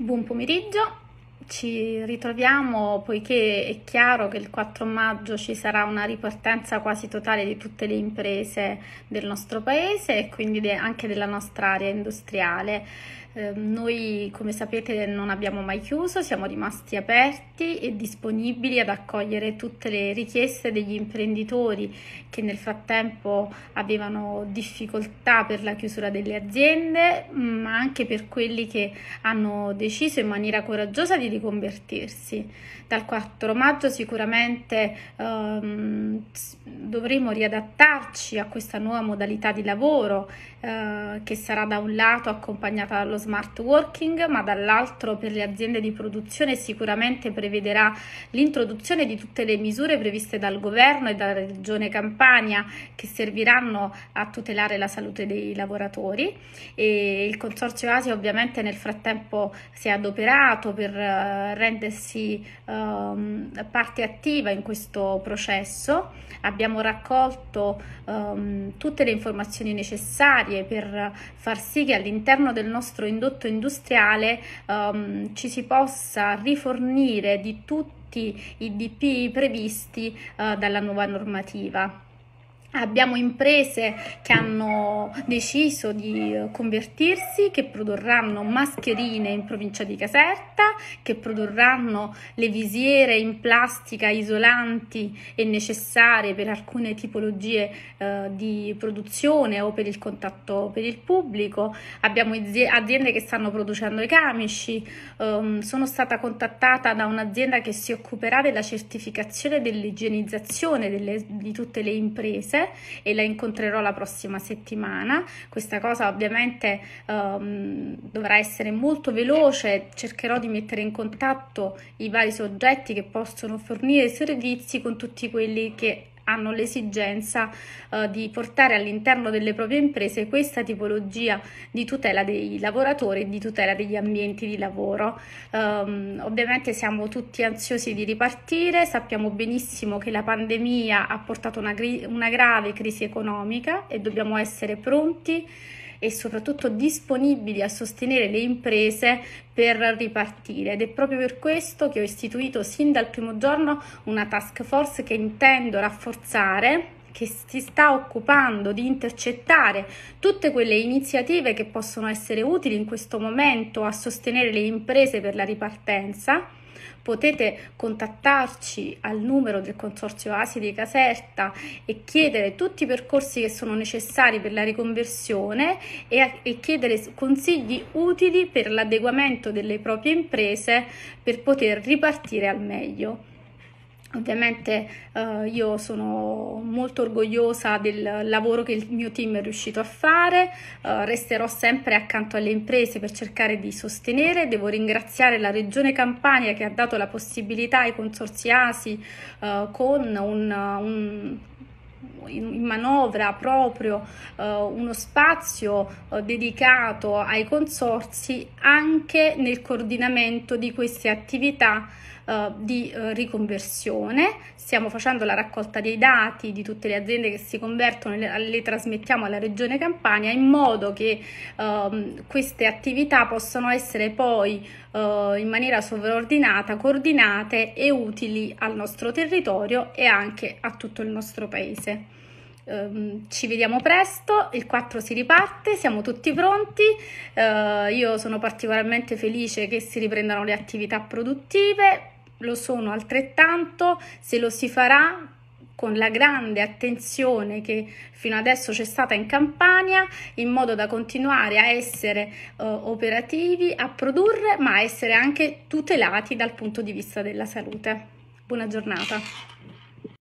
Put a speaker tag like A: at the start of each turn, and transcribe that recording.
A: Buon pomeriggio, ci ritroviamo poiché è chiaro che il 4 maggio ci sarà una ripartenza quasi totale di tutte le imprese del nostro paese e quindi anche della nostra area industriale. Ehm, noi, come sapete, non abbiamo mai chiuso, siamo rimasti aperti e disponibili ad accogliere tutte le richieste degli imprenditori che nel frattempo avevano difficoltà per la chiusura delle aziende, mm, ma anche per quelli che hanno deciso in maniera coraggiosa di riconvertirsi. Dal 4 maggio sicuramente ehm, dovremo riadattarci a questa nuova modalità di lavoro eh, che sarà da un lato accompagnata dallo sviluppo smart working, ma dall'altro per le aziende di produzione sicuramente prevederà l'introduzione di tutte le misure previste dal governo e dalla regione Campania che serviranno a tutelare la salute dei lavoratori e il Consorzio Asia ovviamente nel frattempo si è adoperato per eh, rendersi um, parte attiva in questo processo. Abbiamo raccolto um, tutte le informazioni necessarie per far sì che all'interno del nostro indotto industriale um, ci si possa rifornire di tutti i DPI previsti uh, dalla nuova normativa. Abbiamo imprese che hanno deciso di eh, convertirsi, che produrranno mascherine in provincia di Caserta, che produrranno le visiere in plastica isolanti e necessarie per alcune tipologie eh, di produzione o per il contatto per il pubblico. Abbiamo aziende che stanno producendo i camici. Um, sono stata contattata da un'azienda che si occuperà della certificazione e dell'igienizzazione di tutte le imprese ospite e la incontrerò la prossima settimana. Questa cosa ovviamente um, dovrà essere molto veloce, cercherò di mettere in contatto i vari soggetti che possono fornire servizi con tutti quelli che hanno l'esigenza eh, di portare all'interno delle proprie imprese questa tipologia di tutela dei lavoratori e di tutela degli ambienti di lavoro. Um, ovviamente siamo tutti ansiosi di ripartire, sappiamo benissimo che la pandemia ha portato una, una grave crisi economica e dobbiamo essere pronti e soprattutto disponibili a sostenere le imprese per ripartire ed è proprio per questo che ho istituito sin dal primo giorno una task force che intendo rafforzare che si sta occupando di intercettare tutte quelle iniziative che possono essere utili in questo momento a sostenere le imprese per la ripartenza Potete contattarci al numero del Consorzio ASI di Caserta e chiedere tutti i percorsi che sono necessari per la riconversione e, e chiedere consigli utili per l'adeguamento delle proprie imprese per poter ripartire al meglio. Ovviamente eh, io sono molto orgogliosa del lavoro che il mio team è riuscito a fare, eh, resterò sempre accanto alle imprese per cercare di sostenere, devo ringraziare la Regione Campania che ha dato la possibilità ai consorsi ASI eh, con un, un in manovra proprio eh, uno spazio eh, dedicato ai consorsi anche nel coordinamento di queste attività eh, di eh, riconversione. Stiamo facendo la raccolta dei dati di tutte le aziende che si convertono e le, le, trasmettiamo alla Regione Campania in modo che ehm, queste attività possano essere poi eh, in maniera sovraordinata, coordinate e utili al nostro territorio e anche a tutto il nostro paese mese. Um, ehm, ci vediamo presto, il 4 si riparte, siamo tutti pronti, uh, io sono particolarmente felice che si riprendano le attività produttive, lo sono altrettanto, se lo si farà con la grande attenzione che fino adesso c'è stata in Campania, in modo da continuare a essere uh, operativi, a produrre, ma a essere anche tutelati dal punto di vista della salute. Buona giornata.